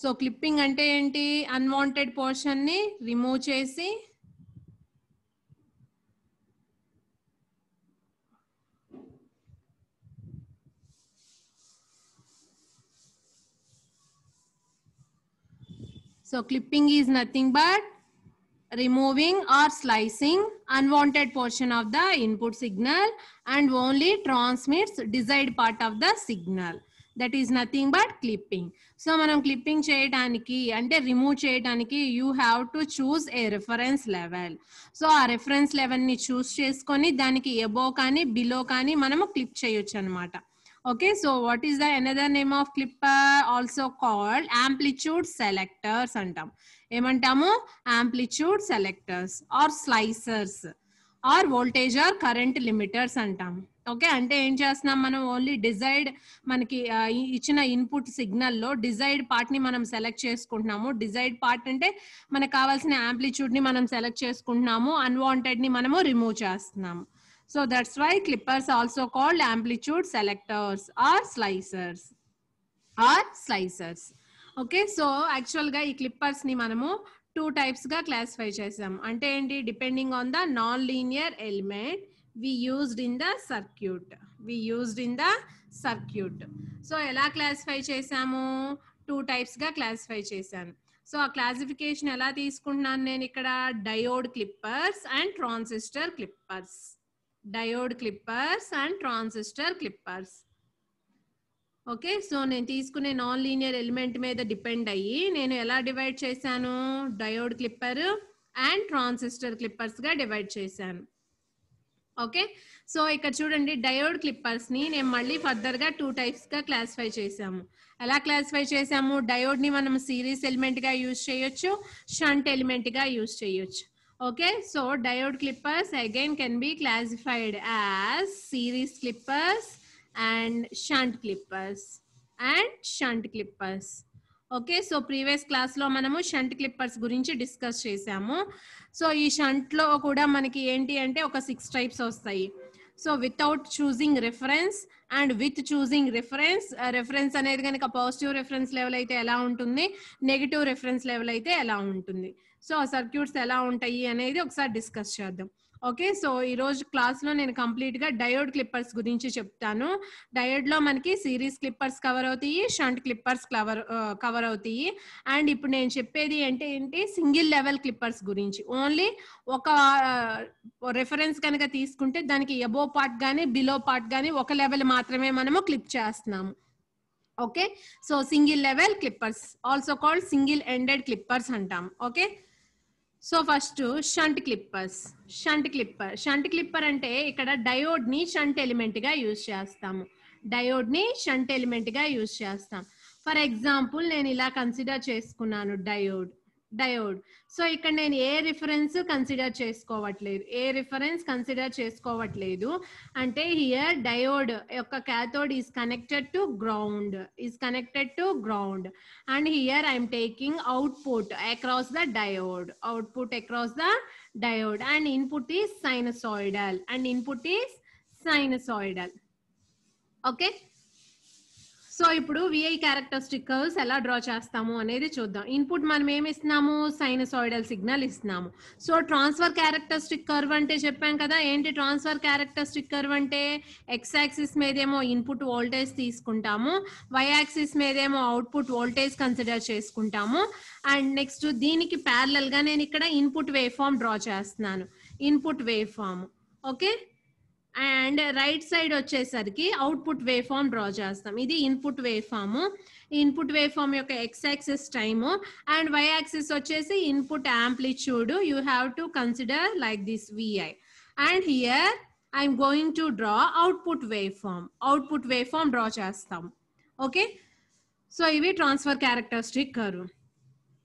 So clipping అంటే anti unwanted portion ని remove చేసి So clipping is nothing but removing or slicing unwanted portion of the input signal and only transmits desired part of the signal. That is nothing but clipping so మనం clipping చేయడానికి అంటే remove చేయడానికి you have to choose a reference level so ఆ reference లెవెల్ని choose చేసుకొని దానికి above కానీ below కానీ మనము క్లిప్ చేయొచ్చు అనమాట okay so what is the another name of clipper also called amplitude selectors antam emantamu amplitude selectors or slicers or voltage or current limiters antam okay అంటే ఏం చేస్తున్నాం మనం ఓన్లీ డిజైర్డ్ మనకి ఇచ్చిన ఇన్పుట్ సిగ్నల్లో డిజైర్డ్ పార్ట్ని మనం సెలెక్ట్ చేసుకుంటున్నాము desired part అంటే మనకు కావాల్సిన ని మనం సెలెక్ట్ చేసుకుంటున్నాము అన్వాంటెడ్ని మనము రిమూవ్ చేస్తున్నాము so that's why clippers also called amplitude selectors or slicers or slicers okay so గా ఈ క్లిప్పర్స్ని మనము టూ టైప్స్గా క్లాసిఫై చేసాం అంటే ఏంటి depending on the non linear element we used in the circuit we used in the circuit so ఎలా classify చేసాము two types గా classify చేశాను సో ఆ క్లాసిఫికేషన్ ఎలా తీసుకుంటున్నాను నేను ఇక్కడ diode clippers and transistor clippers diode clippers and transistor clippers okay so నేను తీసుకునే నాన్ లీనియర్ ఎలిమెంట్ మీద డిపెండ్ అయ్యి నేను ఎలా డివైడ్ చేశాను డయోడ్ క్లిప్పర్ అండ్ ట్రాన్సిస్టర్ క్లిప్పర్స్గా డివైడ్ చేశాను ఓకే సో ఇక్కడ చూడండి డయోడ్ క్లిప్పర్స్ ని నేను మళ్ళీ ఫర్దర్ గా టూ టైప్స్ గా క్లాసిఫై చేసాము ఎలా క్లాసిఫై చేసాము డయోడ్ ని మనం సిరీస్ ఎలిమెంట్ గా యూజ్ చేయొచ్చు షంట్ ఎలిమెంట్ గా యూజ్ చేయొచ్చు okay so diode clippers again can be classified as series clippers and shunt clippers and shunt clippers okay so previous క్లాస్లో మనము షంట్ క్లిప్పర్స్ గురించి డిస్కస్ చేసాము సో ఈ షంట్లో కూడా మనకి ఏంటి అంటే ఒక సిక్స్ టైప్స్ వస్తాయి so without choosing reference and with choosing reference reference అనేది కనుక పాజిటివ్ రిఫరెన్స్ లెవెల్ అయితే ఎలా ఉంటుంది నెగిటివ్ రిఫరెన్స్ లెవెల్ అయితే ఎలా ఉంటుంది సో సర్క్యూట్స్ ఎలా ఉంటాయి అనేది ఒకసారి డిస్కస్ చేద్దాం ఓకే సో ఈ రోజు క్లాస్ లో నేను కంప్లీట్ గా డయోడ్ క్లిప్పర్స్ గురించి చెప్తాను డయోడ్ లో మనకి సిరీస్ క్లిప్పర్స్ కవర్ అవుతాయి షంట్ క్లిప్పర్స్ కవర్ కవర్ అవుతాయి అండ్ ఇప్పుడు నేను చెప్పేది అంటే ఏంటి సింగిల్ లెవెల్ క్లిప్పర్స్ గురించి ఓన్లీ ఒక రెఫరెన్స్ కనుక తీసుకుంటే దానికి ఎబో పార్ట్ కానీ బిలో పార్ట్ కానీ ఒక లెవెల్ మాత్రమే మనము క్లిప్ చేస్తున్నాము okay so single level clippers also called single ended clippers అంటాం okay so first shunt clippers shunt clipper shunt clipper అంటే ఇక్కడ డయోడ్ ని షంట్ ఎలిమెంట్ గా యూజ్ చేస్తాము డయోడ్ ని షంట్ ఎలిమెంట్ గా యూజ్ చేస్తాం ఫర్ ఎగ్జాంపుల్ నేను ఇలా కన్సిడర్ చేసుకున్నాను diode diode. So I can then A reference consider chase covert layer. A reference consider chase covert layer. And here diode yoka cathode is connected to ground. Is connected to ground. And here I'm taking output across the diode. Output across the diode. And input is sinusoidal. And input is sinusoidal. Okay. So ఇప్పుడు VI characteristic curves ఎలా draw చేస్తాము అనేది చూద్దాం input మనం ఏమి ఇస్తున్నాము sinusoidal signal ఇస్తున్నాము so transfer characteristic curve అంటే చెప్పాం కదా ఏంటి ట్రాన్స్ఫర్ క్యారెక్టరిస్టిక్ కర్వ్ అంటే ఎక్స్ యాక్సిస్ మీదేమో ఇన్పుట్ వోల్టేజ్ తీసుకుంటాము వై యాక్సిస్ మీదేమో అవుట్పుట్ వోల్టేజ్ కన్సిడర్ చేసుకుంటాము అండ్ నెక్స్ట్ దీనికి గా నేను ఇక్కడ ఇన్పుట్ వే ఫామ్ డ్రా చేస్తున్నాను input waveform okay and right side వచ్చేసరికి అవుట్పుట్ వే ఫామ్ డ్రా చేస్తాం ఇది input waveform input waveform యొక్క X axis time and Y axis వచ్చేసి input amplitude you have to consider like this VI and here I'm going to draw output waveform output waveform draw చేస్తాం okay so ఇవి transfer characteristic curve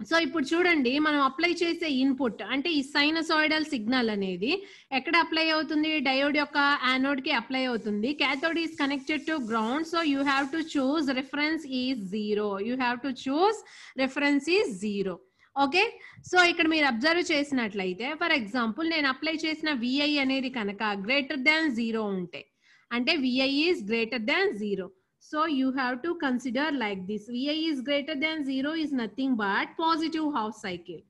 so ఇప్పుడు చూడండి మనం apply చేసే input అంటే ఈ sinusoidal signal అనేది ఎక్కడ అప్లై అవుతుంది డయోడ్ యొక్క యానోడ్ కి అప్లై అవుతుంది cathode is connected to ground so you have to choose reference is zero you have to choose reference is zero okay so ఇక్కడ మీరు అబ్జర్వ్ చేసినట్లయితే ఫర్ ఎగ్జాంపుల్ నేను అప్లై చేసిన విఐ అనేది కనుక గ్రేటర్ దాన్ జీరో ఉంటే అంటే VI is greater than zero so you have to consider like this VI is greater than zero is nothing but positive half cycle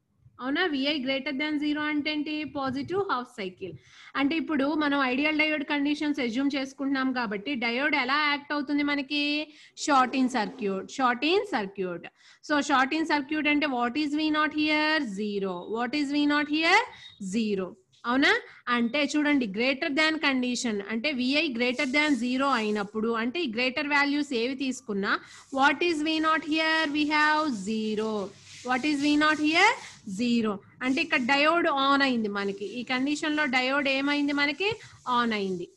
అవునా VI greater than zero అంటే ఏంటి positive half cycle అంటే ఇప్పుడు మనం ideal diode conditions assume చేసుకుంటున్నాం కాబట్టి diode ఎలా act అవుతుంది మనకి short in circuit short in circuit so short in circuit అంటే what is V naught here zero what is V naught here zero అవునా అంటే చూడండి గ్రేటర్ దాన్ కండిషన్ అంటే విఐ గ్రేటర్ దాన్ జీరో అయినప్పుడు అంటే ఈ గ్రేటర్ వాల్యూస్ ఏవి తీసుకున్నా what is V naught here V have zero what is V naught here zero అంటే ఇక్కడ డయోడ్ ఆన్ అయింది మనకి ఈ కండిషన్లో డయోడ్ ఏమైంది మనకి ఆన్ అయింది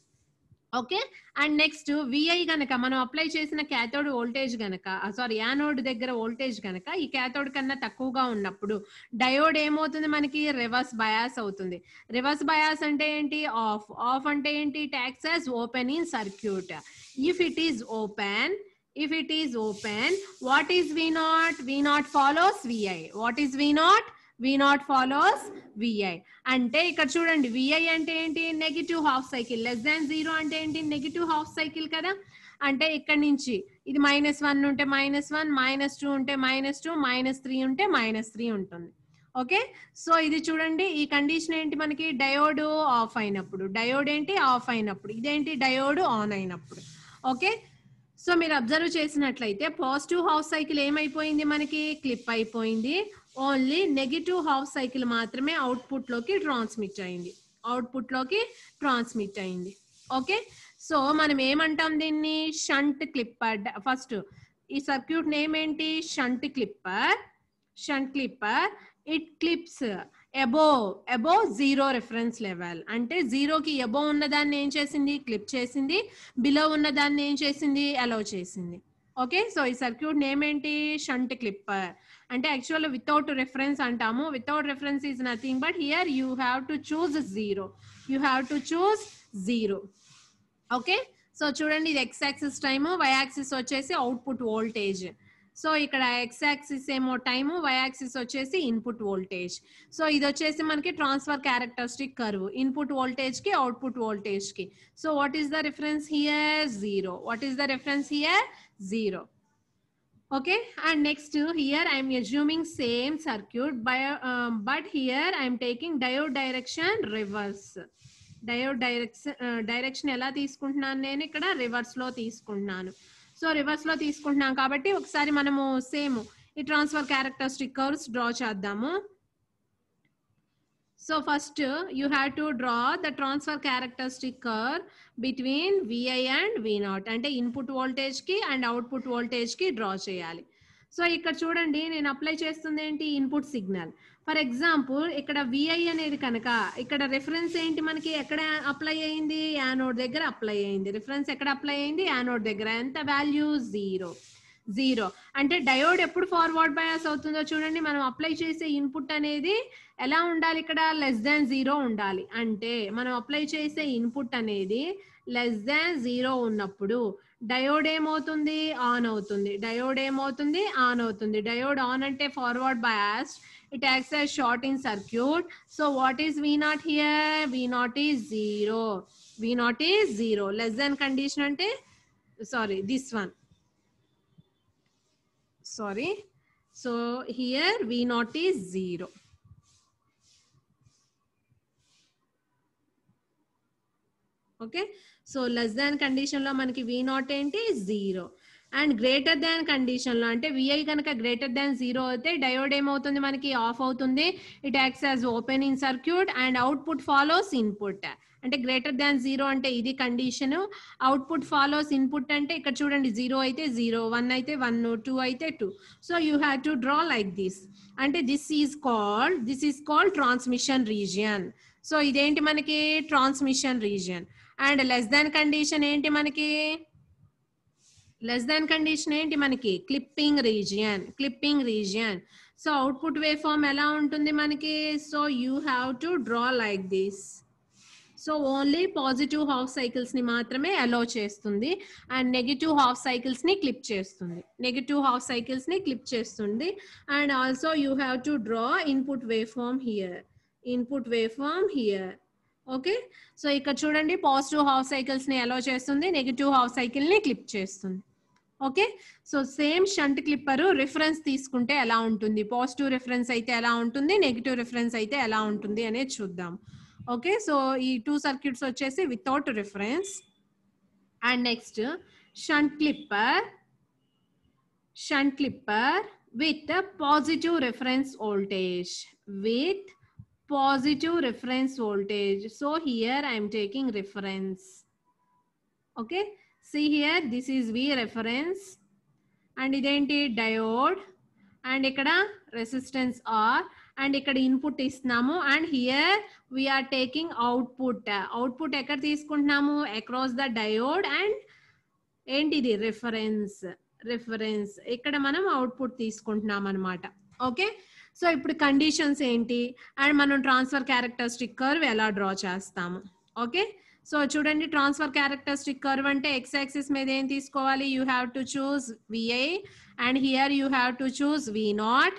ఓకే అండ్ నెక్స్ట్ విఐ గనక మనం అప్లై చేసిన క్యాథోడ్ వోల్టేజ్ గనక సారీ యానోడ్ దగ్గర వోల్టేజ్ గనక ఈ క్యాథోడ్ కన్నా తక్కువగా ఉన్నప్పుడు డయోడ్ ఏమవుతుంది మనకి రివర్స్ బయాస్ అవుతుంది రివర్స్ బయాస్ అంటే ఏంటి ఆఫ్ ఆఫ్ అంటే ఏంటి ట్యాక్సెస్ open in circuit if it is open if it is open what is V naught V naught follows VI what is V naught V naught follows VI అంటే ఇక్కడ చూడండి VI అంటే ఏంటి negative half cycle less than zero అంటే ఏంటి negative half cycle కదా అంటే ఇక్కడ నుంచి ఇది మైనస్ వన్ ఉంటే మైనస్ వన్ మైనస్ టూ ఉంటే మైనస్ టూ మైనస్ త్రీ ఉంటే మైనస్ త్రీ ఉంటుంది ఓకే సో ఇది చూడండి ఈ కండిషన్ ఏంటి మనకి డయోడ్ ఆఫ్ అయినప్పుడు డయోడ్ ఏంటి ఆఫ్ అయినప్పుడు ఇదేంటి డయోడ్ ఆన్ అయినప్పుడు ఓకే సో మీరు అబ్జర్వ్ చేసినట్లయితే పాజిటివ్ హాఫ్ సైకిల్ ఏమైపోయింది మనకి క్లిప్ అయిపోయింది ఓన్లీ నెగిటివ్ హాఫ్ సైకిల్ మాత్రమే అవుట్పుట్లోకి ట్రాన్స్మిట్ అయింది అవుట్పుట్లోకి ట్రాన్స్మిట్ అయింది ఓకే సో మనం ఏమంటాం దీన్ని షంట్ క్లిప్పర్ ఫస్ట్ ఈ సర్క్యూట్ నేమ్ ఏంటి shunt clipper shunt clipper it clips above above zero reference level అంటే జీరోకి ఎబో ఉన్నదాన్ని ఏం చేసింది క్లిప్ చేసింది బిలో ఉన్న దాన్ని ఏం చేసింది అలో చేసింది ఓకే సో ఈ సర్క్యూట్ నేమ్ ఏంటి షంట్ క్లిప్పర్ అంటే యాక్చువల్ వితౌట్ రెఫరెన్స్ అంటాము without reference is nothing but here you have to choose zero you have to choose zero okay so చూడండి ఇది X axis time Y axis వచ్చేసి output voltage so ఇక్కడ X axis ఏమో time Y axis వచ్చేసి input voltage so ఇది వచ్చేసి మనకి transfer characteristic curve input వోల్టేజ్కి అవుట్పుట్ వోల్టేజ్కి so what is the reference here zero what is the reference here 0. Okay, and next to here I am assuming same circuit, by, um, but here I taking diode direction reverse. Diode direction direction ఎలా తీసుకుంటున్నాను నేను ఇక్కడ రివర్స్లో తీసుకుంటున్నాను so రివర్స్లో తీసుకుంటున్నాను కాబట్టి ఒకసారి మనము సేమ్ ఈ ట్రాన్స్ఫర్ క్యారెక్టరిస్టిక్ కర్వ్స్ డ్రా చేద్దాము so first you you to draw the transfer transfer characteristic between between and V naught అంటే ఇన్పుట్ వోల్టేజ్కి అండ్ అవుట్పుట్ వోల్టేజ్కి డ్రా చేయాలి సో ఇక్కడ చూడండి నేను అప్లై చేస్తుంది ఏంటి ఇన్పుట్ సిగ్నల్ ఫర్ ఎగ్జాంపుల్ ఇక్కడ విఐ అనేది కనుక ఇక్కడ రిఫరెన్స్ ఏంటి మనకి ఎక్కడ అప్లై అయింది యానోడ్ దగ్గర అప్లై అయింది రిఫరెన్స్ ఎక్కడ అప్లై అయింది యానోడ్ దగ్గర ఎంత వాల్యూ జీరో జీరో అంటే డయోడ్ ఎప్పుడు ఫార్వర్డ్ బయాస్ అవుతుందో చూడండి మనం అప్లై చేసే ఇన్పుట్ అనేది ఎలా ఉండాలి ఇక్కడ లెస్ దాన్ జీరో ఉండాలి అంటే మనం అప్లై చేసే ఇన్పుట్ అనేది లెస్ దాన్ జీరో ఉన్నప్పుడు డయోడ్ ఏమవుతుంది ఆన్ అవుతుంది డయోడ్ ఏమవుతుంది ఆన్ అవుతుంది డయోడ్ ఆన్ అంటే forward bias it acts as short in circuit so what is V naught here V naught is zero V naught is zero less than condition అంటే sorry this one sorry. So here V naught is zero. Okay so less than కండిషన్లో మనకి V naught ఏంటి zero and greater than కండిషన్లో అంటే VI కనుక greater than zero అయితే diode ఏమవుతుంది మనకి ఆఫ్ అవుతుంది it acts as open in circuit and output follows input అంటే గ్రేటర్ దాన్ జీరో అంటే ఇది కండిషన్ అవుట్పుట్ ఫాలోస్ ఇన్పుట్ అంటే ఇక్కడ చూడండి జీరో అయితే జీరో వన్ అయితే వన్ టూ అయితే two so you have to draw like this అంటే this is called this is called transmission region so ఇదేంటి మనకి transmission region and less than condition ఏంటి మనకి లెస్ దాన్ కండిషన్ ఏంటి మనకి clipping region clipping region so output waveform ఎలా ఉంటుంది మనకి so you have to draw like this so only positive half cycles ని మాత్రమే అలో చేస్తుంది అండ్ నెగిటివ్ హాఫ్ సైకిల్స్ ని క్లిప్ చేస్తుంది నెగిటివ్ హాఫ్ సైకిల్స్ ని క్లిప్ చేస్తుంది and also you have to draw input waveform here input waveform here okay so ఇక్కడ చూడండి positive half cycles ని అలో చేస్తుంది నెగిటివ్ హాఫ్ సైకిల్ ని clip చేస్తుంది okay so same shunt clipper reference తీసుకుంటే ఎలా ఉంటుంది పాజిటివ్ రిఫరెన్స్ అయితే ఎలా ఉంటుంది నెగిటివ్ రిఫరెన్స్ అయితే ఎలా ఉంటుంది అనేది చూద్దాం okay so these two circuits vachese without reference and next shunt clipper shunt clipper with a positive reference voltage with positive reference voltage so here i am taking reference okay see here this is v reference and identity diode and ikkada resistance r and ఇక్కడ input ఇస్తున్నాము and here we are taking output output ఎక్కడ తీసుకుంటున్నాము across the diode and ఏంటిది reference reference ఇక్కడ మనం output తీసుకుంటున్నాం అనమాట okay so ఇప్పుడు కండిషన్స్ ఏంటి అండ్ మనం ట్రాన్స్ఫర్ క్యారెక్టర్ స్టిక్కర్ ఎలా డ్రా చేస్తాము ఓకే సో చూడండి ట్రాన్స్ఫర్ క్యారెక్టర్ స్టిక్కర్ అంటే ఎక్స్ యాక్సిస్ మీద ఏం తీసుకోవాలి you have to choose VI and here you have to choose v naught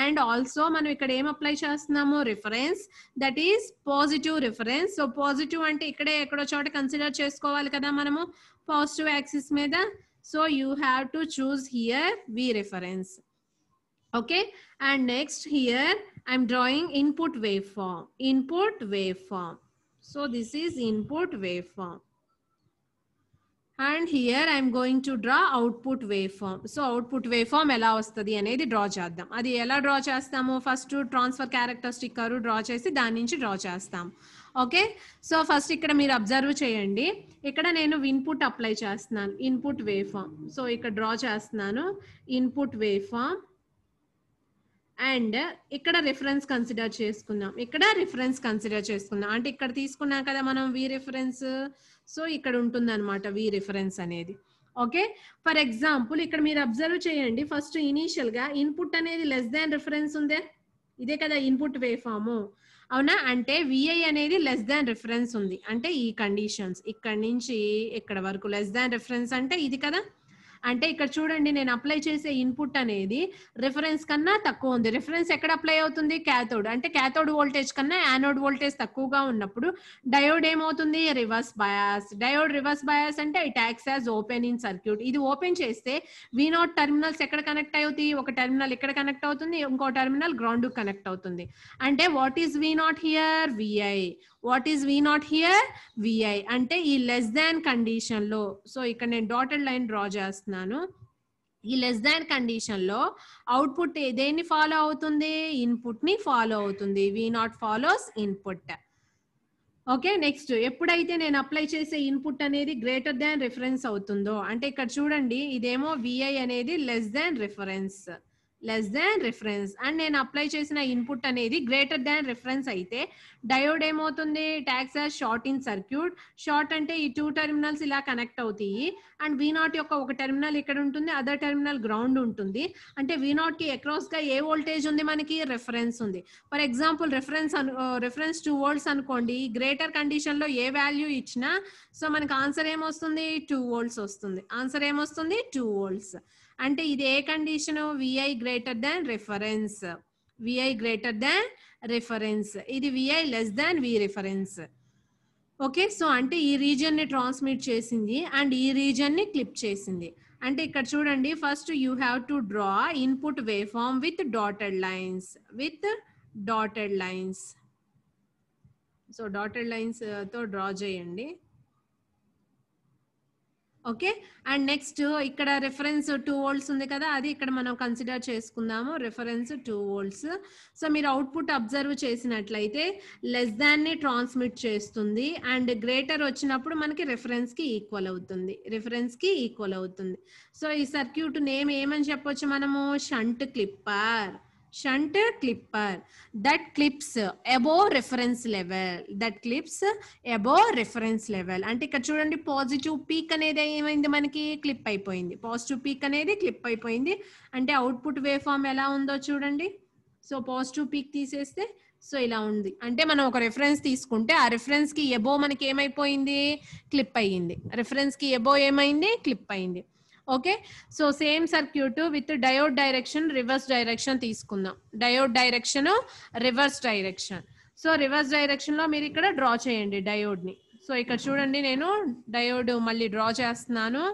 and also manu ikkada em apply chestunnamo reference that is positive reference so positive ante ikkade ekkada chota consider cheskovali kada manamu positive axis meda so you have to choose here v reference okay and next here i'm drawing input waveform input waveform so this is input waveform and here I'm going to draw output waveform so output waveform ఎలా వస్తుంది అనేది draw చేద్దాం అది ఎలా draw చేస్తాము first transfer characteristic draw చేసి దాని నుంచి డ్రా చేస్తాం ఓకే సో ఫస్ట్ ఇక్కడ మీరు అబ్జర్వ్ చేయండి ఇక్కడ నేను ఇన్పుట్ అప్లై చేస్తున్నాను ఇన్పుట్ వేఫామ్ సో ఇక్కడ డ్రా చేస్తున్నాను ఇన్పుట్ వేఫామ్ అండ్ ఇక్కడ రిఫరెన్స్ కన్సిడర్ చేసుకుందాం ఇక్కడ రిఫరెన్స్ కన్సిడర్ చేసుకుందాం అంటే ఇక్కడ తీసుకున్నాం కదా మనం వి రిఫరెన్స్ సో ఇక్కడ ఉంటుంది అనమాట వి రిఫరెన్స్ అనేది ఓకే ఫర్ ఎగ్జాంపుల్ ఇక్కడ మీరు అబ్జర్వ్ చేయండి ఫస్ట్ ఇనీషియల్ గా ఇన్పుట్ అనేది లెస్ దాన్ రిఫరెన్స్ ఉందే ఇదే కదా ఇన్పుట్ వే ఫాము అవునా అంటే విఐ అనేది లెస్ దాన్ రిఫరెన్స్ ఉంది అంటే ఈ కండిషన్స్ ఇక్కడ నుంచి ఇక్కడ వరకు లెస్ దాన్ రిఫరెన్స్ అంటే ఇది కదా అంటే ఇక్కడ చూడండి నేను అప్లై చేసే ఇన్పుట్ అనేది రిఫరెన్స్ కన్నా తక్కువ ఉంది రిఫరెన్స్ ఎక్కడ అప్లై అవుతుంది క్యాథోడ్ అంటే క్యాథోడ్ వోల్టేజ్ కన్నా యానోడ్ వోల్టేజ్ తక్కువగా ఉన్నప్పుడు డయోడ్ ఏమవుతుంది reverse bias diode reverse bias అంటే it acts as open in circuit ఇది ఓపెన్ చేస్తే వి నాట్ టెర్మినల్స్ ఎక్కడ కనెక్ట్ అవుతాయి ఒక టెర్మినల్ ఇక్కడ కనెక్ట్ అవుతుంది ఇంకో టెర్మినల్ గ్రౌండ్ కనెక్ట్ అవుతుంది అంటే what is V naught here VI what is V naught here VI అంటే ఈ లెస్ దాన్ కండిషన్లో సో ఇక్కడ నేను డాటెడ్ లైన్ డ్రా చేస్తున్నాను ఈ లెస్ దాన్ కండిషన్లో అవుట్పుట్ దేన్ని ఫాలో అవుతుంది ఇన్పుట్ని ఫాలో అవుతుంది V naught follows input okay next ఎప్పుడైతే నేను అప్లై చేసే ఇన్పుట్ అనేది గ్రేటర్ దాన్ రిఫరెన్స్ అవుతుందో అంటే ఇక్కడ చూడండి ఇదేమో విఐ అనేది less than reference less than reference and నేను అప్లై చేసిన ఇన్పుట్ అనేది గ్రేటర్ దాన్ రిఫరెన్స్ అయితే డయోడ్ ఏమవుతుంది ట్యాక్స్ as short in circuit short అంటే ఈ టూ టెర్మినల్స్ ఇలా కనెక్ట్ అవుతాయి అండ్ వి నాట్ యొక్క ఒక టెర్మినల్ ఇక్కడ ఉంటుంది అదర్ టెర్మినల్ గ్రౌండ్ ఉంటుంది అంటే వీ నాట్ కి అక్రాస్ గా ఏ వోల్టేజ్ ఉంది మనకి రిఫరెన్స్ ఉంది for example reference reference two volts అనుకోండి గ్రేటర్ కండిషన్ లో ఏ వాల్యూ ఇచ్చినా సో మనకి ఆన్సర్ ఏమొస్తుంది టూ వోల్ట్స్ వస్తుంది ఆన్సర్ ఏమొస్తుంది టూ వోల్ట్స్ అంటే ఇది ఏ condition VI greater than reference VI greater than reference ఇది VI less than V reference okay so అంటే ఈ రీజియన్ని ట్రాన్స్మిట్ చేసింది అండ్ ఈ రీజియన్ని క్లిప్ చేసింది అంటే ఇక్కడ చూడండి first you have to draw input waveform with dotted lines with dotted lines so dotted లైన్స్తో డ్రా చేయండి ఓకే అండ్ నెక్స్ట్ ఇక్కడ రిఫరెన్స్ టూ వోల్ట్స్ ఉంది కదా అది ఇక్కడ మనం కన్సిడర్ చేసుకుందాము రిఫరెన్స్ టూ వోల్ట్స్ సో మీరు అవుట్పుట్ అబ్జర్వ్ చేసినట్లయితే లెస్ దాన్ని ట్రాన్స్మిట్ చేస్తుంది అండ్ గ్రేటర్ వచ్చినప్పుడు మనకి రిఫరెన్స్కి ఈక్వల్ అవుతుంది రిఫరెన్స్కి ఈక్వల్ అవుతుంది సో ఈ సర్క్యూట్ నేమ్ ఏమని చెప్పొచ్చు మనము shunt clipper shunt clipper that clips above reference level that clips above reference level అంటే ఇక్కడ చూడండి పాజిటివ్ పీక్ అనేది ఏమైంది మనకి క్లిప్ అయిపోయింది పాజిటివ్ పీక్ అనేది క్లిప్ అయిపోయింది అంటే అవుట్పుట్ వే ఫామ్ ఎలా ఉందో చూడండి సో పాజిటివ్ పీక్ తీసేస్తే సో ఇలా ఉంది అంటే మనం ఒక రెఫరెన్స్ తీసుకుంటే ఆ రిఫరెన్స్కి ఎబో మనకి ఏమైపోయింది క్లిప్ అయ్యింది రెఫరెన్స్కి ఎబో ఏమైంది క్లిప్ అయింది okay so same circuit with diode direction reverse direction తీసుకుందాం diode direction reverse direction so reverse డైరెక్షన్లో మీరు ఇక్కడ డ్రా చేయండి డయోడ్ని సో ఇక్కడ చూడండి నేను డయోడ్ మళ్ళీ డ్రా చేస్తున్నాను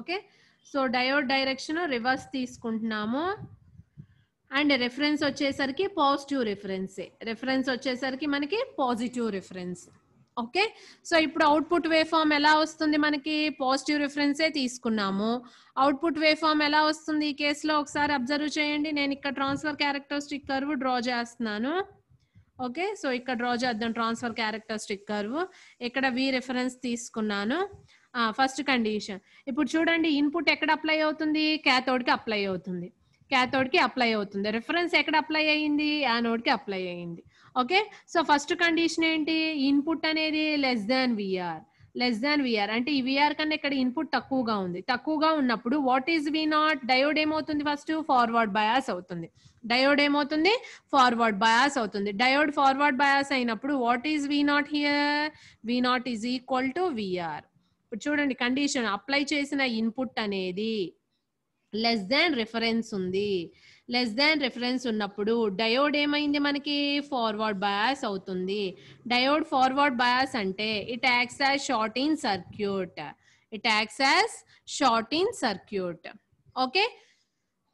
okay so diode direction reverse తీసుకుంటున్నాము అండ్ రెఫరెన్స్ వచ్చేసరికి పాజిటివ్ రిఫరెన్సే రెఫరెన్స్ వచ్చేసరికి మనకి పాజిటివ్ రిఫరెన్స్ ఓకే సో ఇప్పుడు అవుట్పుట్ వే ఫామ్ ఎలా వస్తుంది మనకి పాజిటివ్ రిఫరెన్సే తీసుకున్నాము అవుట్పుట్ వే ఫామ్ ఎలా వస్తుంది ఈ కేసులో ఒకసారి అబ్జర్వ్ చేయండి నేను ఇక్కడ ట్రాన్స్ఫర్ క్యారెక్టరిస్టిక్ కర్వ్ డ్రా చేస్తున్నాను ఓకే సో ఇక్కడ డ్రా చేద్దాం ట్రాన్స్ఫర్ క్యారెక్టరిస్టిక్ కర్వ్ ఇక్కడ వి రిఫరెన్స్ తీసుకున్నాను ఫస్ట్ కండిషన్ ఇప్పుడు చూడండి ఇన్పుట్ ఎక్కడ అప్లై అవుతుంది క్యాథోడ్కి అప్లై అవుతుంది క్యాథోడ్కి అప్లై అవుతుంది రిఫరెన్స్ ఎక్కడ అప్లై అయ్యింది యానోడ్కి అప్లై అయ్యింది ఓకే సో ఫస్ట్ కండిషన్ ఏంటి ఇన్పుట్ అనేది less than VR less than VR అంటే ఈ విఆర్ కన్నా ఇక్కడ ఇన్పుట్ తక్కువగా ఉంది తక్కువగా ఉన్నప్పుడు what is V naught diode ఏమవుతుంది ఫస్ట్ ఫార్వర్డ్ బయాస్ అవుతుంది డయోడ్ ఏమవుతుంది ఫార్వర్డ్ బయాస్ అవుతుంది డయోడ్ ఫార్వర్డ్ బయాస్ అయినప్పుడు what is V naught here V naught is equal to VR ఇప్పుడు చూడండి కండిషన్ అప్లై చేసిన ఇన్పుట్ అనేది లెస్ దాన్ రిఫరెన్స్ ఉంది లెస్ దాన్ రిఫరెన్స్ ఉన్నప్పుడు డయోడ్ ఏమైంది మనకి ఫార్వర్డ్ బయాస్ అవుతుంది డయోడ్ ఫార్వర్డ్ బయాస్ అంటే it acts as short in circuit it acts as short in circuit okay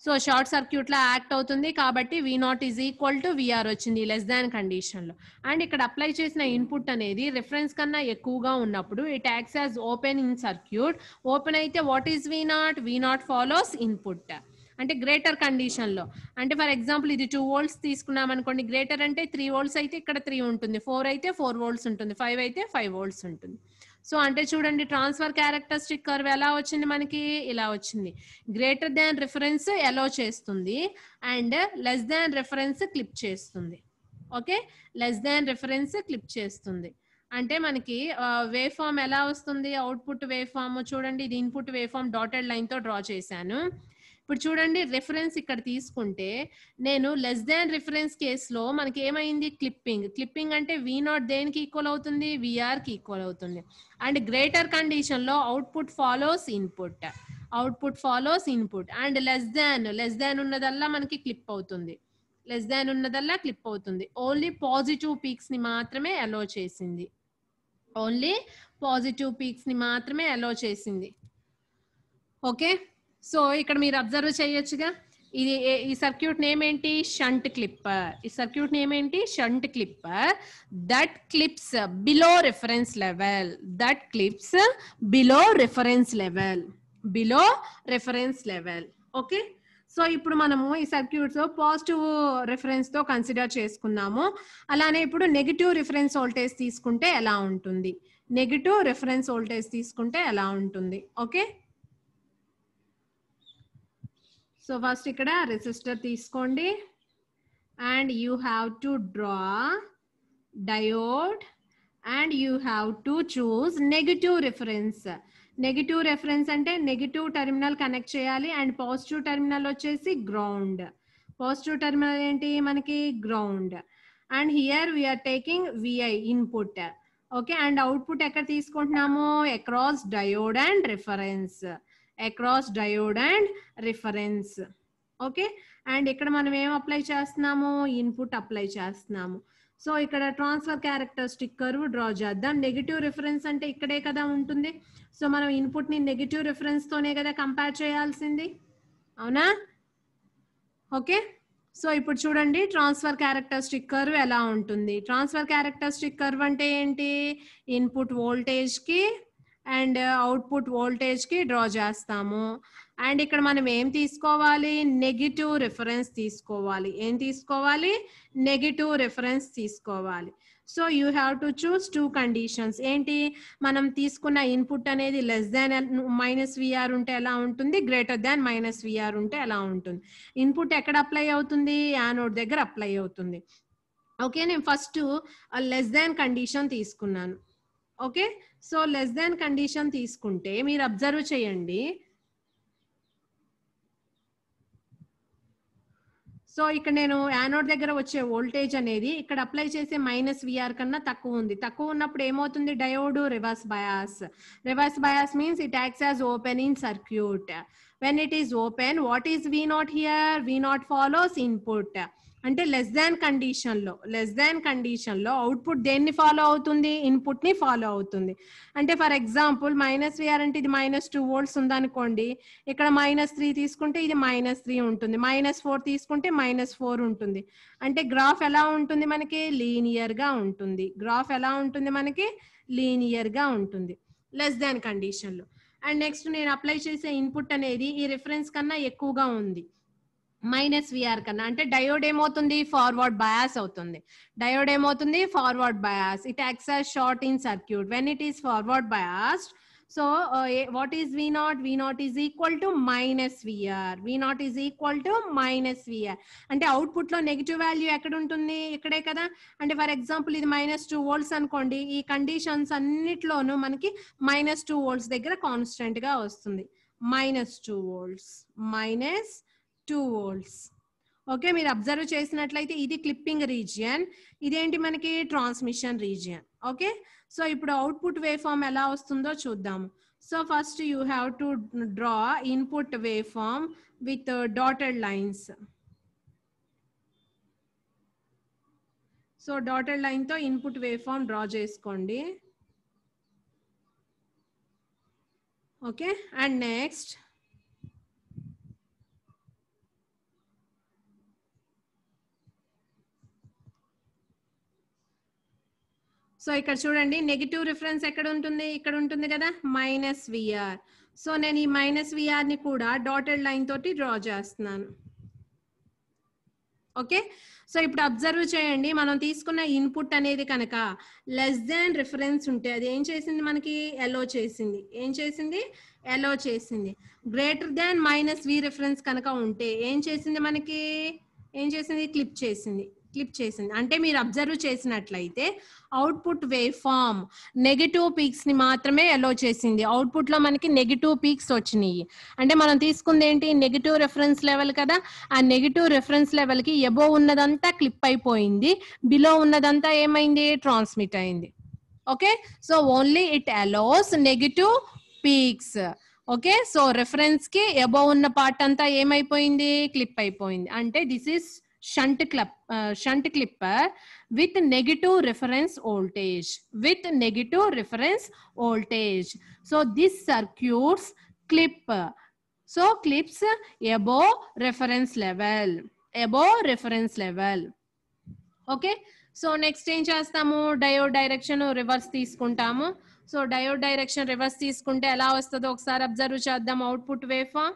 so short సర్క్యూట్లో యాక్ట్ అవుతుంది కాబట్టి V naught is equal to VR వచ్చింది less than కండిషన్లో అండ్ ఇక్కడ అప్లై చేసిన input అనేది రిఫరెన్స్ కన్నా ఎక్కువగా ఉన్నప్పుడు it acts as open in circuit open అయితే what is V naught V naught follows input అంటే గ్రేటర్ కండిషన్లో అంటే ఫర్ ఎగ్జాంపుల్ ఇది టూ వోల్ట్స్ తీసుకున్నాం అనుకోండి గ్రేటర్ అంటే త్రీ వోల్ట్స్ అయితే ఇక్కడ త్రీ ఉంటుంది ఫోర్ అయితే ఫోర్ వోల్ట్స్ ఉంటుంది ఫైవ్ అయితే ఫైవ్ వోల్ట్స్ ఉంటుంది సో అంటే చూడండి ట్రాన్స్ఫర్ క్యారెక్టరిస్టిక్ కర్వ్ ఎలా వచ్చింది మనకి ఇలా వచ్చింది గ్రేటర్ దాన్ రిఫరెన్స్ ఎలో చేస్తుంది and less than reference clip చేస్తుంది okay less than reference clip చేస్తుంది అంటే మనకి వేవ్ ఫామ్ ఎలా వస్తుంది అవుట్పుట్ వేవ్ ఫామ్ చూడండి ఇది ఇన్పుట్ వేవ్ ఫామ్ డాటెడ్ లైన్తో డ్రా చేశాను ఇప్పుడు చూడండి రిఫరెన్స్ ఇక్కడ తీసుకుంటే నేను లెస్ దాన్ రిఫరెన్స్ కేసులో మనకి ఏమైంది క్లిప్పింగ్ క్లిప్పింగ్ అంటే వి నాట్ దేనికి ఈక్వల్ అవుతుంది విఆర్కి ఈక్వల్ అవుతుంది అండ్ గ్రేటర్ కండిషన్లో output follows input output follows input and less than less than ఉన్నదల్లా మనకి క్లిప్ అవుతుంది లెస్ దాన్ ఉన్నదల్లా క్లిప్ అవుతుంది ఓన్లీ పాజిటివ్ పీక్స్ని మాత్రమే అలో చేసింది ఓన్లీ పాజిటివ్ పీక్స్ని మాత్రమే అలో చేసింది ఓకే సో ఇక్కడ మీరు అబ్జర్వ్ చేయొచ్చుగా ఇది ఈ సర్క్యూట్ నేమ్ ఏంటి షంట్ క్లిప్పర్ ఈ సర్క్యూట్ నేమ్ ఏంటి shunt clipper that clips below reference level that clips below reference level below reference level okay so ఇప్పుడు మనము ఈ సర్క్యూట్స్ పాజిటివ్ రిఫరెన్స్ తో కన్సిడర్ చేసుకున్నాము అలానే ఇప్పుడు నెగిటివ్ రిఫరెన్స్ వోల్టేజ్ తీసుకుంటే ఎలా ఉంటుంది నెగిటివ్ రిఫరెన్స్ వోల్టేజ్ తీసుకుంటే ఎలా ఉంటుంది ఓకే సో ఫస్ట్ ఇక్కడ రెసిస్టర్ తీసుకోండి and you have to draw diode and you have to choose negative reference negative reference అంటే నెగిటివ్ టెర్మినల్ కనెక్ట్ చేయాలి అండ్ పాజిటివ్ టెర్మినల్ వచ్చేసి గ్రౌండ్ పాజిటివ్ టెర్మినల్ ఏంటి మనకి ground and here we are taking VI input okay and output ఎక్కడ తీసుకుంటున్నాము across diode and reference and diode and reference okay and ఇక్కడ మనం ఏం అప్లై apply ఇన్పుట్ అప్లై చేస్తున్నాము సో ఇక్కడ ట్రాన్స్ఫర్ draw chestam డ్రా చేద్దాం నెగిటివ్ రిఫరెన్స్ అంటే ఇక్కడే కదా ఉంటుంది సో మనం ఇన్పుట్ని నెగిటివ్ tone కదా కంపేర్ చేయాల్సింది అవునా ఓకే సో ఇప్పుడు చూడండి ట్రాన్స్ఫర్ క్యారెక్టర్ కర్వ్ ఎలా ఉంటుంది ట్రాన్స్ఫర్ క్యారెక్టర్ కర్వ్ అంటే ఏంటి ఇన్పుట్ వోల్టేజ్కి అండ్ అవుట్పుట్ వోల్టేజ్కి డ్రా చేస్తాము అండ్ ఇక్కడ మనం ఏం తీసుకోవాలి నెగిటివ్ రిఫరెన్స్ తీసుకోవాలి ఏం తీసుకోవాలి నెగిటివ్ రిఫరెన్స్ తీసుకోవాలి so you have to choose two conditions ఏంటి మనం తీసుకున్న ఇన్పుట్ అనేది లెస్ దాన్ మైనస్ విఆర్ ఉంటే ఎలా ఉంటుంది గ్రేటర్ దాన్ మైనస్ విఆర్ ఉంటే ఎలా ఉంటుంది ఇన్పుట్ ఎక్కడ అప్లై అవుతుంది యానోడ్ దగ్గర అప్లై అవుతుంది ఓకే నేను ఫస్ట్ లెస్ దాన్ కండిషన్ తీసుకున్నాను okay so less than condition తీసుకుంటే మీరు అబ్జర్వ్ చేయండి సో ఇక్కడ నేను యానోడ్ దగ్గర వచ్చే వోల్టేజ్ అనేది ఇక్కడ అప్లై చేసే మైనస్ విఆర్ కన్నా తక్కువ ఉంది తక్కువ ఉన్నప్పుడు ఏమవుతుంది diode reverse bias reverse bias means it acts as open in circuit when it is open what is V naught here V naught follows input అంటే లెస్ దాన్ కండిషన్లో లెస్ దాన్ కండిషన్లో output దేన్ని ఫాలో అవుతుంది ఇన్పుట్ని follow అవుతుంది అంటే for example minus VR అంటే ఇది మైనస్ టూ వోల్ట్స్ ఉందనుకోండి ఇక్కడ మైనస్ త్రీ తీసుకుంటే ఇది మైనస్ త్రీ ఉంటుంది మైనస్ ఫోర్ తీసుకుంటే మైనస్ ఫోర్ ఉంటుంది అంటే గ్రాఫ్ ఎలా ఉంటుంది మనకి లీనియర్గా ఉంటుంది గ్రాఫ్ ఎలా ఉంటుంది మనకి లీనియర్గా ఉంటుంది లెస్ దాన్ కండిషన్లో అండ్ నెక్స్ట్ నేను అప్లై చేసే ఇన్పుట్ అనేది ఈ రిఫరెన్స్ కన్నా ఎక్కువగా ఉంది మైనస్ విఆర్ కన్నా అంటే డయోడ్ ఏమవుతుంది ఫార్వర్డ్ బయాస్ అవుతుంది డయోడ్ ఏమవుతుంది forward bias it acts short in circuit when it is forward biased so what is V naught V naught is equal to minus VR V naught is equal to minus VR అంటే output లో negative value ఎక్కడ ఉంటుంది ఇక్కడే కదా అంటే for example ఇది minus two volts అనుకోండి ఈ కండిషన్స్ అన్నిట్లోనూ మనకి మైనస్ టూ వోల్ట్స్ దగ్గర కాన్స్టెంట్ గా వస్తుంది minus two volts minus two volts okay మీరు అబ్జర్వ్ చేసినట్లయితే ఇది క్లిప్పింగ్ రీజియన్ ఇదేంటి మనకి ట్రాన్స్మిషన్ రీజియన్ ఓకే సో ఇప్పుడు అవుట్పుట్ వే ఫామ్ ఎలా వస్తుందో చూద్దాము so first you have to draw input waveform with dotted lines so dotted లైన్తో ఇన్పుట్ వే ఫామ్ డ్రా చేసుకోండి ఓకే అండ్ నెక్స్ట్ సో ఇక్కడ చూడండి నెగిటివ్ రిఫరెన్స్ ఎక్కడ ఉంటుంది ఇక్కడ ఉంటుంది కదా మైనస్ విఆర్ సో నేను ఈ మైనస్ విఆర్ ని కూడా డాటెడ్ లైన్ తోటి డ్రా చేస్తున్నాను ఓకే సో ఇప్పుడు అబ్జర్వ్ చేయండి మనం తీసుకున్న ఇన్పుట్ అనేది కనుక లెస్ దాన్ రిఫరెన్స్ ఉంటే అది ఏం చేసింది మనకి ఎలో చేసింది ఏం చేసింది ఎలో చేసింది greater than minus V reference కనుక ఉంటే ఏం చేసింది మనకి ఏం చేసింది క్లిప్ చేసింది క్లిప్ చేసింది అంటే మీరు అబ్జర్వ్ చేసినట్లయితే output waveform negative peaks ని మాత్రమే అలో చేసింది అవుట్పుట్ లో మనకి నెగిటివ్ పీక్స్ వచ్చినాయి అంటే మనం తీసుకుంది ఏంటి నెగిటివ్ రెఫరెన్స్ లెవెల్ కదా ఆ నెగిటివ్ రెఫరెన్స్ లెవెల్ కి ఎబో ఉన్నదంతా క్లిప్ అయిపోయింది బిలో ఉన్నదంతా ఏమైంది ట్రాన్స్మిట్ అయింది okay so only it allows negative peaks okay so reference కి ఎబో ఉన్న పార్ట్ అంతా ఏమైపోయింది క్లిప్ అయిపోయింది అంటే this is shunt, clip, uh, shunt clipper with negative reference voltage. With negative reference voltage. So this circuits clip. So clips above reference level. Above reference level. Okay. So next ఏం చేస్తాము diode direction reverse తీసుకుంటాము so diode direction reverse తీసుకుంటే ఎలా వస్తుందో ఒకసారి observe చేద్దాం output waveform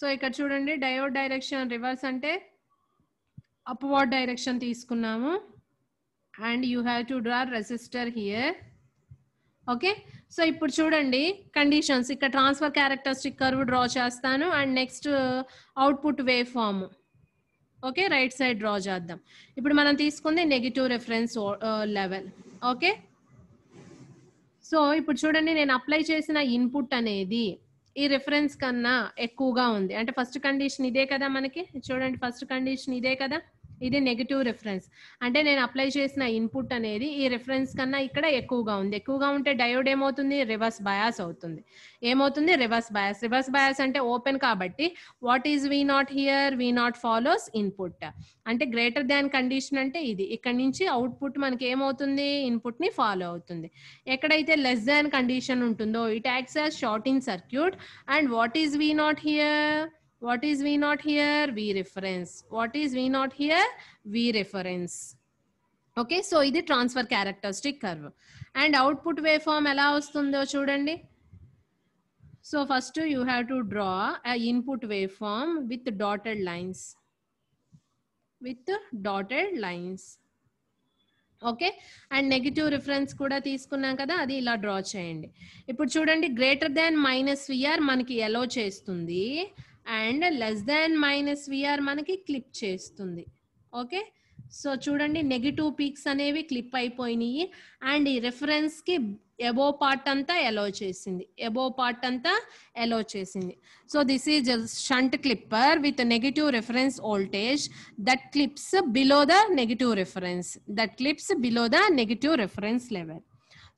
so ఇక్కడ చూడండి డయోడ్ డైరెక్షన్ రివర్స్ అంటే అప్వర్డ్ డైరెక్షన్ తీసుకున్నాము and you have to draw resistor here okay so ఇప్పుడు చూడండి కండిషన్స్ ఇక్కడ ట్రాన్స్ఫర్ క్యారెక్టర్ స్టిక్కర్ డ్రా చేస్తాను and next output waveform okay right side draw చేద్దాం ఇప్పుడు మనం తీసుకుంది negative reference level okay so ఇప్పుడు చూడండి నేను అప్లై చేసిన ఇన్పుట్ అనేది ఈ రిఫరెన్స్ కన్నా ఎక్కువగా ఉంది అంటే ఫస్ట్ కండిషన్ ఇదే కదా మనకి చూడండి ఫస్ట్ కండిషన్ ఇదే కదా ఇది నెగిటివ్ రిఫరెన్స్ అంటే నేను అప్లై చేసిన ఇన్పుట్ అనేది ఈ రిఫరెన్స్ కన్నా ఇక్కడ ఎక్కువగా ఉంది ఎక్కువగా ఉంటే డయోడ్ ఏమవుతుంది రివర్స్ బయాస్ అవుతుంది ఏమవుతుంది రివర్స్ బయాస్ రివర్స్ బయాస్ అంటే ఓపెన్ కాబట్టి what is V naught here V naught follows input అంటే గ్రేటర్ దాన్ కండిషన్ అంటే ఇది ఇక్కడ నుంచి అవుట్పుట్ మనకి ఏమవుతుంది ఇన్పుట్ ని ఫాలో అవుతుంది ఎక్కడైతే లెస్ దాన్ కండిషన్ ఉంటుందో it acts as short in circuit and what is V naught here what is V naught here V reference what is V naught here V reference okay so ఇది transfer characteristic curve and output waveform ఎలా వస్తుందో చూడండి so first you have to draw input waveform with dotted lines with dotted lines okay and negative reference కూడా తీసుకున్నాం కదా అది ఇలా draw చేయండి ఇప్పుడు చూడండి గ్రేటర్ దాన్ మైనస్ విఆర్ మనకి ఎలో చేస్తుంది and less than minus VR మనకి క్లిప్ చేస్తుంది ఓకే సో చూడండి నెగిటివ్ పీక్స్ అనేవి క్లిప్ అయిపోయినాయి అండ్ ఈ కి ఎబో పార్ట్ అంతా ఎలో చేసింది ఎబో పార్ట్ అంతా ఎలో చేసింది so this is shunt clipper with negative reference voltage that clips below the negative reference that clips below the negative reference level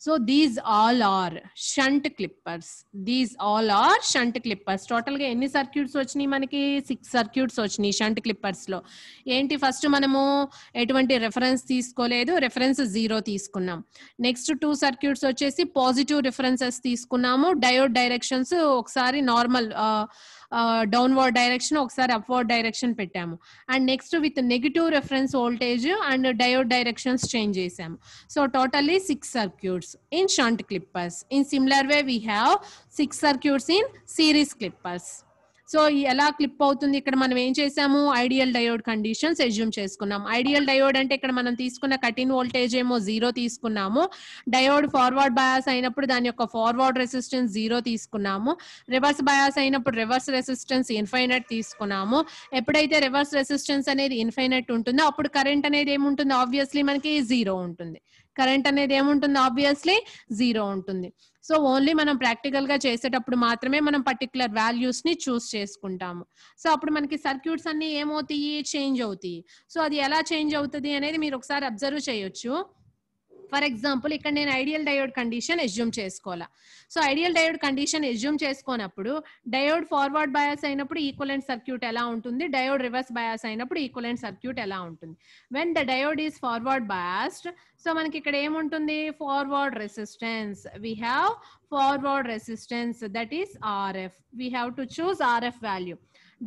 so these all are shunt clippers these all are shunt clippers టోటల్గా ఎన్ని circuits వచ్చినాయి మనకి six circuits వచ్చినాయి షంట్ క్లిప్పర్స్లో ఏంటి first మనము ఎటువంటి రెఫరెన్స్ తీసుకోలేదు రెఫరెన్స్ జీరో తీసుకున్నాం నెక్స్ట్ టూ సర్క్యూట్స్ వచ్చేసి పాజిటివ్ రిఫరెన్సెస్ తీసుకున్నాము డయోడ్ డైరెక్షన్స్ ఒకసారి నార్మల్ డౌన్వర్డ్ డైరెక్షన్ ఒకసారి అప్వర్డ్ డైరెక్షన్ పెట్టాము and next with negative reference voltage and diode directions change చేసాము so totally six circuits in shunt clippers in similar way we have six circuits in series clippers so ఎలా clip అవుతుంది ఇక్కడ మనం ఏం చేసాము ideal diode conditions assume చేసుకున్నాం ideal diode అంటే ఇక్కడ మనం తీసుకున్న కటిన్ వోల్టేజ్ ఏమో జీరో తీసుకున్నాము డయోడ్ ఫార్వర్డ్ బయాస్ అయినప్పుడు దాని యొక్క ఫార్వర్డ్ రెసిస్టెన్స్ జీరో తీసుకున్నాము రివర్స్ బయాస్ అయినప్పుడు రివర్స్ రెసిస్టెన్స్ ఇన్ఫైనట్ తీసుకున్నాము ఎప్పుడైతే రివర్స్ రెసిస్టెన్స్ అనేది ఇన్ఫైనట్ ఉంటుందో అప్పుడు కరెంట్ అనేది ఏముంటుంది ఆబ్వియస్లీ మనకి జీరో ఉంటుంది కరెంట్ అనేది ఏముంటుంది ఆబ్వియస్లీ జీరో ఉంటుంది సో ఓన్లీ మనం ప్రాక్టికల్ గా చేసేటప్పుడు మాత్రమే మనం పర్టికులర్ వాల్యూస్ ని చూస్ చేసుకుంటాము సో అప్పుడు మనకి సర్క్యూట్స్ అన్ని ఏమవుతాయి చేంజ్ అవుతాయి సో అది ఎలా చేంజ్ అవుతుంది అనేది మీరు ఒకసారి అబ్జర్వ్ చేయొచ్చు ఫర్ ఎగ్జాంపుల్ ఇక్కడ నేను ఐడియల్ డయోడ్ కండిషన్ ఎజ్యూమ్ చేసుకోవాలా సో ఐడియల్ డయోడ్ కండిషన్ ఎజ్యూమ్ చేసుకోనప్పుడు డయోడ్ ఫార్వర్డ్ బయాస్ అయినప్పుడు ఈక్వలెంట్ సర్క్యూట్ ఎలా ఉంటుంది డయోడ్ రివర్స్ బయాస్ అయినప్పుడు ఈక్వలెంట్ సర్క్యూట్ ఎలా ఉంటుంది when the diode is forward biased so మనకి ఇక్కడ ఏముంటుంది forward resistance we have forward resistance that is RF we have to choose RF value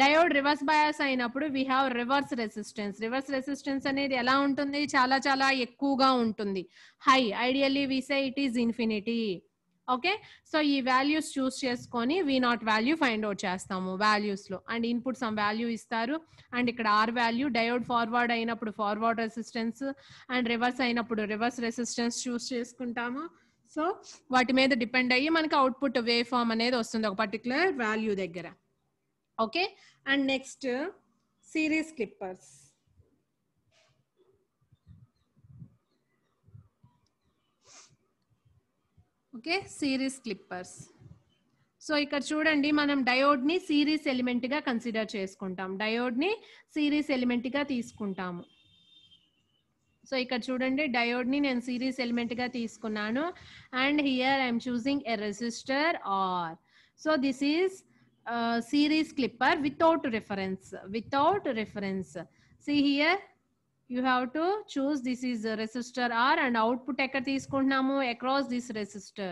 diode reverse bias అయినప్పుడు we have reverse resistance reverse resistance అనేది ఎలా ఉంటుంది చాలా చాలా ఎక్కువగా ఉంటుంది high ideally we say it is infinity okay so ఈ values choose చేసుకొని V naught value find out చేస్తాము లో అండ్ ఇన్పుట్ సమ్ వాల్యూ ఇస్తారు అండ్ ఇక్కడ ఆర్ వాల్యూ డయోడ్ ఫార్వర్డ్ అయినప్పుడు ఫార్వర్డ్ రెసిస్టెన్స్ అండ్ రివర్స్ అయినప్పుడు రివర్స్ రెసిస్టెన్స్ చూస్ చేసుకుంటాము so వాటి మీద డిపెండ్ అయ్యి మనకి అవుట్పుట్ వే ఫామ్ అనేది వస్తుంది ఒక పర్టికులర్ వాల్యూ దగ్గర okay and next uh, series clippers okay series clippers so ఇక్కడ చూడండి మనం డయోడ్ని సిరీస్ ఎలిమెంట్గా కన్సిడర్ చేసుకుంటాం డయోడ్ని సిరీస్ ఎలిమెంట్గా తీసుకుంటాము సో ఇక్కడ చూడండి డయోడ్ని నేను సిరీస్ ఎలిమెంట్గా తీసుకున్నాను and here I'm choosing a resistor R so this is series clipper without reference without reference see here you have to choose this is a resistor r and output ekka teeskuntnamo across this resistor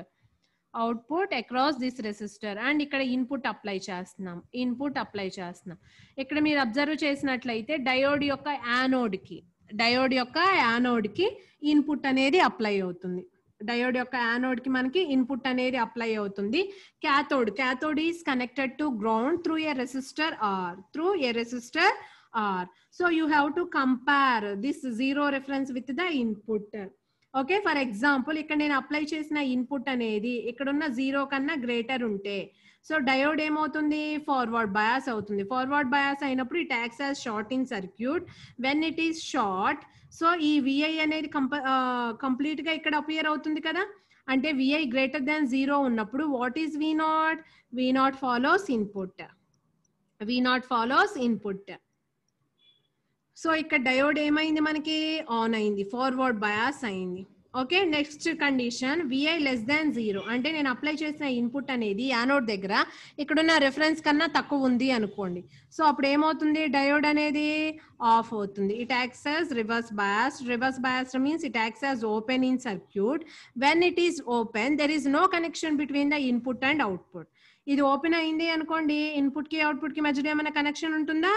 output across this resistor and ikkada input apply chestnam input apply chestnam ikkada meer observe chesinatlayite diode yokka anode ki diode యొక్క anode కి input అనేది apply అవుతుంది diode యొక్క anode కి మనకి input అనేది apply అవుతుంది cathode cathode is connected to ground through a resistor R through a resistor R so you have to compare this zero reference with the input okay for example ఇక్కడ నేను apply చేసిన input అనేది ఇక్కడ ఉన్న zero కన్నా greater ఉంటే so diode ఏమవుతుంది forward bias అవుతుంది ఫార్వర్డ్ బయాస్ అయినప్పుడు ఈ ట్యాక్స్ as short in circuit when it is short so ఈ విఐ అనేది కంప కంప్లీట్గా ఇక్కడ అపియర్ అవుతుంది కదా అంటే విఐ గ్రేటర్ దాన్ జీరో ఉన్నప్పుడు what is V naught V naught follows input V naught follows input so ఇక్కడ డయోడ్ ఏమైంది మనకి ఆన్ అయింది ఫార్వర్డ్ బయాస్ అయింది okay next condition V I less than zero అంటే నేను అప్లై చేసిన ఇన్పుట్ అనేది యానోడ్ దగ్గర ఇక్కడున్న రెఫరెన్స్ కన్నా తక్కువ ఉంది అనుకోండి సో అప్పుడు ఏమవుతుంది డయోడ్ అనేది ఆఫ్ అవుతుంది it acts as reverse bias reverse bias means it acts as open in circuit when it is open there is no connection between the input and output ఇది ఓపెన్ అయింది అనుకోండి ఇన్పుట్కి అవుట్పుట్కి మధ్యలో ఏమైనా కనెక్షన్ ఉంటుందా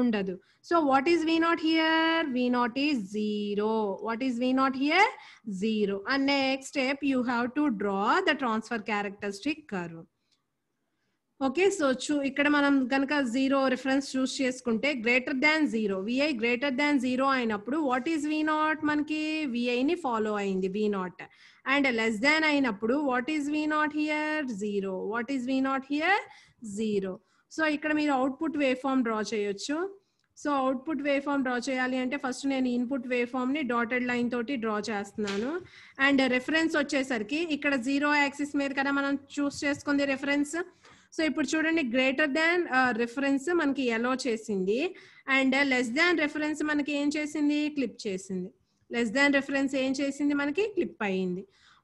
ఉండదు so what is V naught here V naught is zero what is V naught here zero and next step you have to draw the transfer characteristic curve okay so చూ ఇక్కడ మనం కనుక జీరో రిఫరెన్స్ చూస్ చేసుకుంటే greater than zero V I greater than zero అయినప్పుడు what is V naught మనకి విఐని follow అయింది V naught and less than అయినప్పుడు what is V naught here zero what is V naught here zero so ఇక్కడ మీరు output waveform draw చేయొచ్చు so output waveform draw చేయాలి అంటే first నేను ఇన్పుట్ వే ఫామ్ని డాటెడ్ లైన్ తోటి డ్రా చేస్తున్నాను అండ్ రెఫరెన్స్ వచ్చేసరికి ఇక్కడ జీరో యాక్సిస్ మీద కదా మనం చూస్ చేసుకుంది రెఫరెన్స్ సో ఇప్పుడు చూడండి గ్రేటర్ దాన్ రిఫరెన్స్ మనకి ఎలో చేసింది అండ్ లెస్ దాన్ రిఫరెన్స్ మనకి ఏం చేసింది క్లిప్ చేసింది లెస్ దాన్ రిఫరెన్స్ ఏం చేసింది మనకి క్లిప్ అయ్యింది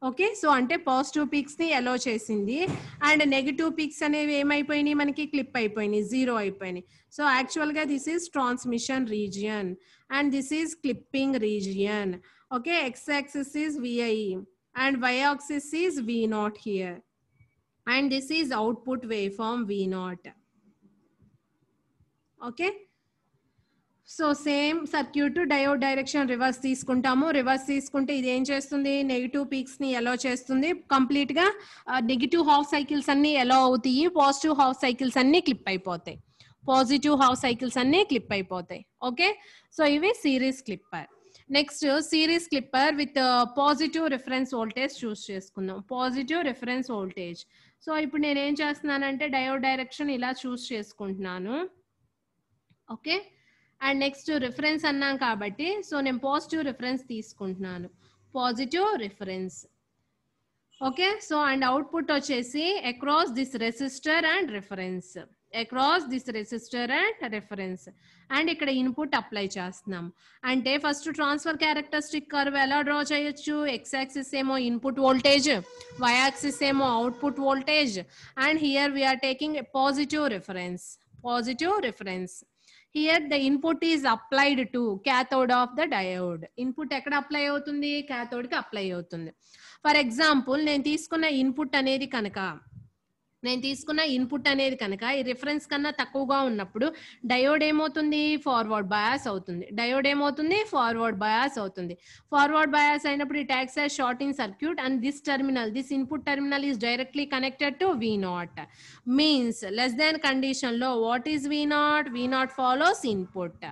ఓకే సో అంటే పాజిటివ్ పిక్స్ని ఎలో చేసింది అండ్ నెగిటివ్ పిక్స్ అనేవి ఏమైపోయినాయి మనకి క్లిప్ అయిపోయినాయి జీరో అయిపోయినాయి సో యాక్చువల్గా this is transmission region and this is clipping region okay X axis is V I and Y axis V naught here and this is output waveform V naught. Okay. So same circuit diode direction reverse తీసుకుంటాము reverse తీసుకుంటే ఇది ఏం చేస్తుంది negative peaks ని ఎలా చేస్తుంది complete గా negative half cycles అన్ని ఎలా అవుతాయి పాజిటివ్ హాఫ్ సైకిల్స్ అన్ని క్లిప్ అయిపోతాయి పాజిటివ్ హాఫ్ సైకిల్స్ అన్ని క్లిప్ అయిపోతాయి ఓకే సో ఇవి series clipper next series clipper with positive reference voltage choose చేసుకుందాం పాజిటివ్ రిఫరెన్స్ వోల్టేజ్ సో ఇప్పుడు నేను ఏం చేస్తున్నానంటే డయో డైరెక్షన్ ఇలా చూస్ చేసుకుంటున్నాను ఓకే అండ్ నెక్స్ట్ రిఫరెన్స్ అన్నాం కాబట్టి సో నేను పాజిటివ్ రిఫరెన్స్ తీసుకుంటున్నాను positive reference okay so and output వచ్చేసి across this resistor and reference across this resistor and reference and ఇక్కడ ఇన్పుట్ అప్లై చేస్తున్నాం అంటే ఫస్ట్ ట్రాన్స్ఫర్ క్యారెక్టరిస్టిక్ కర్వ్ ఎలా డ్రా చేయొచ్చు ఎక్స్ యాక్సిస్ ఏమో ఇన్పుట్ వోల్టేజ్ వై యాక్సిస్ ఏమో output voltage and here we are taking positive reference positive reference here the input is applied to cathode of the diode input ఎక్కడ apply అవుతుంది కి apply అవుతుంది for example నేను తీసుకున్న input అనేది కనుక నేను తీసుకున్న ఇన్పుట్ అనేది కనుక ఈ రిఫరెన్స్ కన్నా తక్కువగా ఉన్నప్పుడు డయోడ్ ఏమవుతుంది ఫార్వర్డ్ బయాస్ అవుతుంది డయోడ్ ఏమవుతుంది ఫార్వర్డ్ బయాస్ అవుతుంది ఫార్వర్డ్ బయాస్ అయినప్పుడు ఈ ట్యాక్స్ as short in circuit and this terminal this input terminal is directly connected to V naught means less than కండిషన్లో what is V naught V naught follows input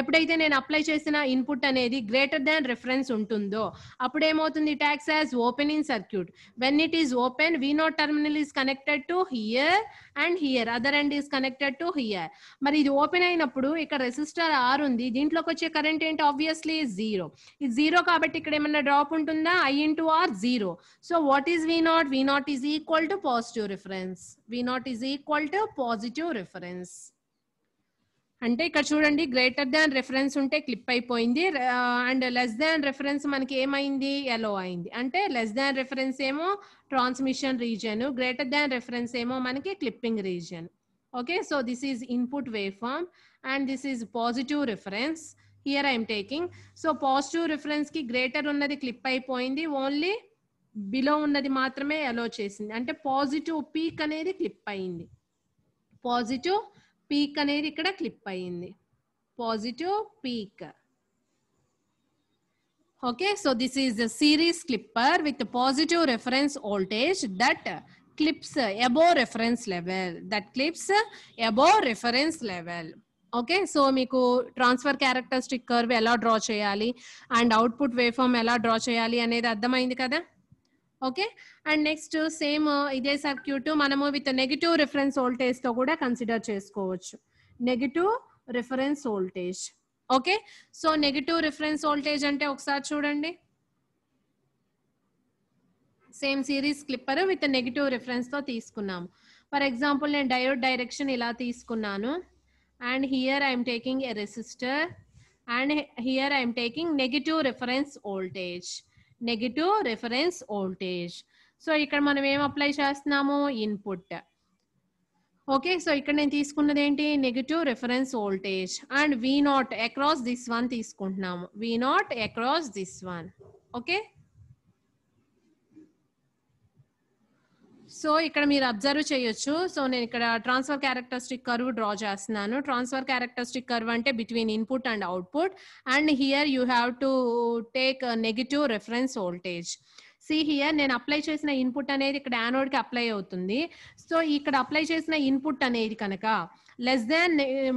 ఎప్పుడైతే నేను apply చేసిన input అనేది greater than reference ఉంటుందో అప్పుడు ఏమవుతుంది ట్యాక్స్ as open in circuit when it is open we no terminal is connected to here and here other end is connected to here మరి ఇది ఓపెన్ అయినప్పుడు ఇక్కడ రెసిస్టర్ ఆర్ ఉంది దీంట్లోకి వచ్చే కరెంట్ ఏంటి ఆబ్వియస్లీ జీరో ఇది జీరో కాబట్టి ఇక్కడ ఏమైనా డ్రాప్ ఉంటుందా I to R zero so what is V naught V naught is equal to positive reference V naught is equal to positive reference అంటే ఇక్కడ చూడండి గ్రేటర్ దన్ రిఫరెన్స్ ఉంటే క్లిప్ అయిపోయింది అండ్ లెస్ దన్ రిఫరెన్స్ మనకి ఏమయింది allow అయింది అంటే less than reference ఏమో transmission region greater than reference ఏమో మనకి clipping region okay so this is input 웨이브 ఫామ్ and this is positive reference here I am taking so positive reference కి greater ఉన్నది క్లిప్ అయిపోయింది ఓన్లీ బిలో ఉన్నది మాత్రమే allow చేసింది అంటే పాజిటివ్ పీక్ అనేది క్లిప్ అయింది పాజిటివ్ पीक అనేది ఇక్కడ క్లిప్ అయింది positive peak okay so this is a series clipper with positive reference voltage that clips above reference level that clips above reference level okay so మీకు transfer characteristic curve ఎలా draw చేయాలి and output waveform ఎలా draw చేయాలి అనేది అద్దామైంది కదా okay and next same ఇదే circuit మనము with negative reference voltage తో కూడా కన్సిడర్ చేసుకోవచ్చు negative reference voltage okay so negative reference voltage అంటే ఒకసారి చూడండి same series clipper with negative reference తో తీసుకున్నాము ఫర్ ఎగ్జాంపుల్ నేను డయోడ్ డైరెక్షన్ ఇలా తీసుకున్నాను and here I'm taking a resistor and here I'm taking negative reference voltage negative reference voltage so ఇక్కడ మనం ఏం అప్లై చేస్తున్నాము ఇన్పుట్ ఓకే సో ఇక్కడ నేను తీసుకున్నది ఏంటి negative reference voltage and V naught across this one తీసుకుంటున్నాము V naught across this one okay so ఇక్కడ మీరు అబ్జర్వ్ చేయొచ్చు సో నేను ఇక్కడ ట్రాన్స్ఫర్ క్యారెక్టరిస్టిక్ కర్వ్ డ్రా చేస్తున్నాను ట్రాన్స్ఫర్ క్యారెక్టరిస్టిక్ కర్వ్ అంటే between input and output and here you have to take negative reference voltage see here నేను apply చేసిన input అనేది ఇక్కడ యానోడ్కి అప్లై అవుతుంది సో ఇక్కడ అప్లై చేసిన ఇన్పుట్ అనేది కనుక less than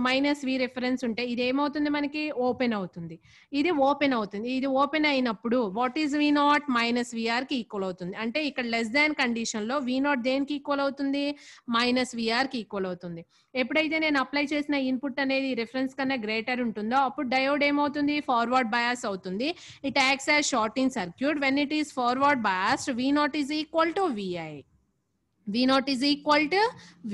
minus V reference ఉంటే ఇది ఏమవుతుంది మనకి ఓపెన్ అవుతుంది ఇది ఓపెన్ అవుతుంది ఇది ఓపెన్ అయినప్పుడు what is V naught minus V R కి ఈక్వల్ అవుతుంది అంటే ఇక్కడ లెస్ దాన్ కండిషన్ లో వి నాట్ దేనికి ఈక్వల్ అవుతుంది మైనస్ విఆర్ కి ఈక్వల్ అవుతుంది ఎప్పుడైతే నేను అప్లై చేసిన ఇన్పుట్ అనేది రిఫరెన్స్ కన్నా గ్రేటర్ ఉంటుందో అప్పుడు డయోడ్ ఏమవుతుంది ఫార్వర్డ్ బయాస్ అవుతుంది it acts as short in circuit when it is forward biased V naught is equal to V I V naught is equal to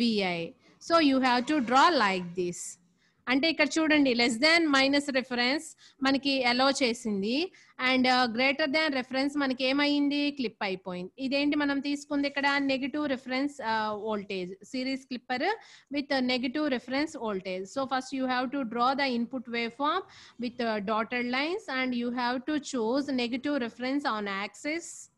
V I So you have to draw like this. And take a student less than minus reference, maniki allow chase and uh, greater than reference, maniki ama in clip pi point. Idendi manamthis kundekada negative reference uh, voltage series clipper with uh, negative reference voltage. So, first you have to draw the input waveform with dotted lines and you have to choose negative reference on axis.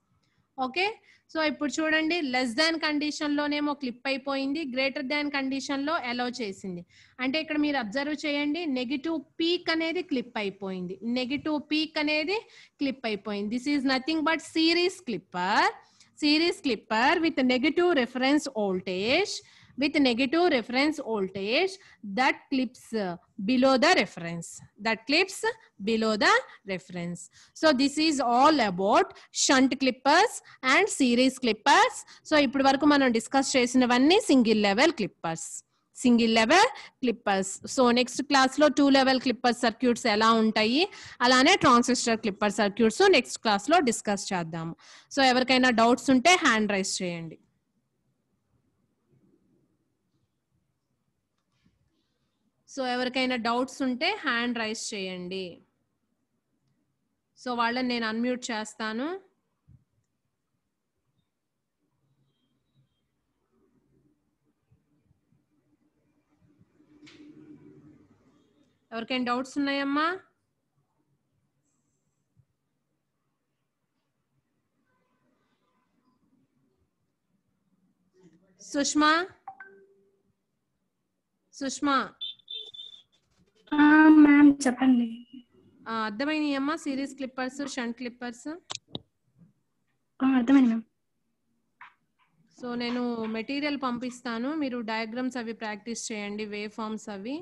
Okay. So ఇప్పుడు చూడండి less than కండిషన్లోనేమో clip అయిపోయింది greater than కండిషన్లో allow చేసింది అంటే ఇక్కడ మీరు observe చేయండి నెగిటివ్ పీక్ అనేది క్లిప్ అయిపోయింది నెగిటివ్ పీక్ అనేది క్లిప్ అయిపోయింది this is nothing but series clipper series clipper with negative reference voltage with negative reference voltage that clips below the reference. That clips below the reference. So this is all about shunt clippers and series clippers. So ఇప్పుడు వరకు మనం discuss చేసినవన్నీ single level clippers single level clippers so next క్లాస్లో two level clipper circuits ఎలా ఉంటాయి అలానే transistor clipper circuits next క్లాస్లో discuss చేద్దాము సో ఎవరికైనా డౌట్స్ ఉంటే హ్యాండ్ రైస్ చేయండి సో ఎవరికైనా డౌట్స్ ఉంటే హ్యాండ్ రైస్ చేయండి సో వాళ్ళని నేను అన్మ్యూట్ చేస్తాను ఎవరికైనా డౌట్స్ ఉన్నాయమ్మా సుష్మా సుష్మా మ్యామ్ చెప్పండి అర్థమైనాయి అమ్మా సిరీస్ క్లిప్పర్స్ షంట్ క్లిప్పర్స్ అర్థమైంది మ్యామ్ సో నేను మెటీరియల్ పంపిస్తాను మీరు డయాగ్రామ్స్ అవి ప్రాక్టీస్ చేయండి వే ఫార్మ్స్ అవి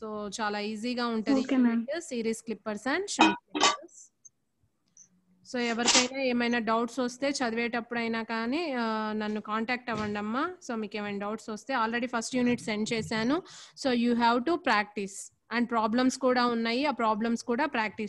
సో చాలా ఈజీగా ఉంటుంది series clippers and shunt clippers so ఎవరికైనా ఏమైనా డౌట్స్ వస్తే చదివేటప్పుడైనా కానీ నన్ను కాంటాక్ట్ అవ్వండి అమ్మా సో మీకు ఏమైనా డౌట్స్ వస్తే ఆల్రెడీ ఫస్ట్ యూనిట్ సెండ్ చేశాను so you have to practice and problems కూడా ఉన్నాయి ఆ ప్రాబ్లమ్స్ కూడా ప్రాక్టీస్